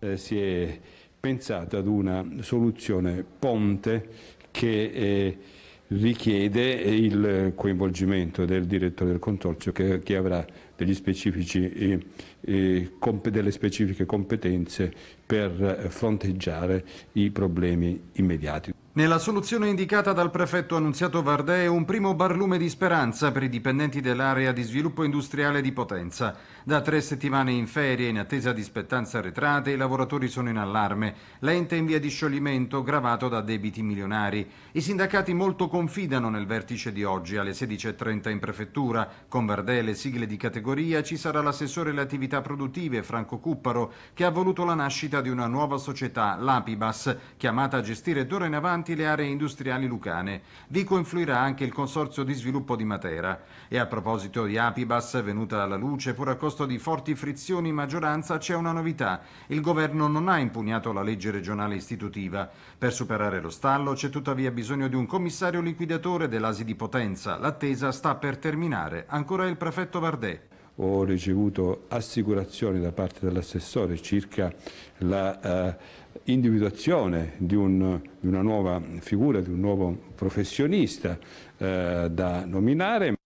eh, si è pensata ad una soluzione ponte che eh, richiede il coinvolgimento del direttore del consorzio che, che avrà specifici, eh, delle specifiche competenze per fronteggiare i problemi immediati. Nella soluzione indicata dal prefetto Annunziato Vardè è un primo barlume di speranza per i dipendenti dell'area di sviluppo industriale di Potenza. Da tre settimane in ferie, in attesa di spettanze arretrate, i lavoratori sono in allarme. L'ente in via di scioglimento, gravato da debiti milionari. I sindacati molto confusi confidano nel vertice di oggi alle 16.30 in prefettura. Con Verdè le sigle di categoria ci sarà l'assessore alle attività produttive Franco Cupparo che ha voluto la nascita di una nuova società, l'Apibas, chiamata a gestire d'ora in avanti le aree industriali lucane. Vi confluirà anche il Consorzio di Sviluppo di Matera. E a proposito di Apibas, venuta alla luce pur a costo di forti frizioni in maggioranza, c'è una novità. Il governo non ha impugnato la legge regionale istitutiva. Per superare lo stallo c'è tuttavia bisogno di un commissario liquidatore dell'Asi di Potenza. L'attesa sta per terminare. Ancora il prefetto Vardè ho ricevuto assicurazioni da parte dell'assessore circa l'individuazione eh, di, un, di, una nuova figura, di un nuovo professionista eh, da nominare.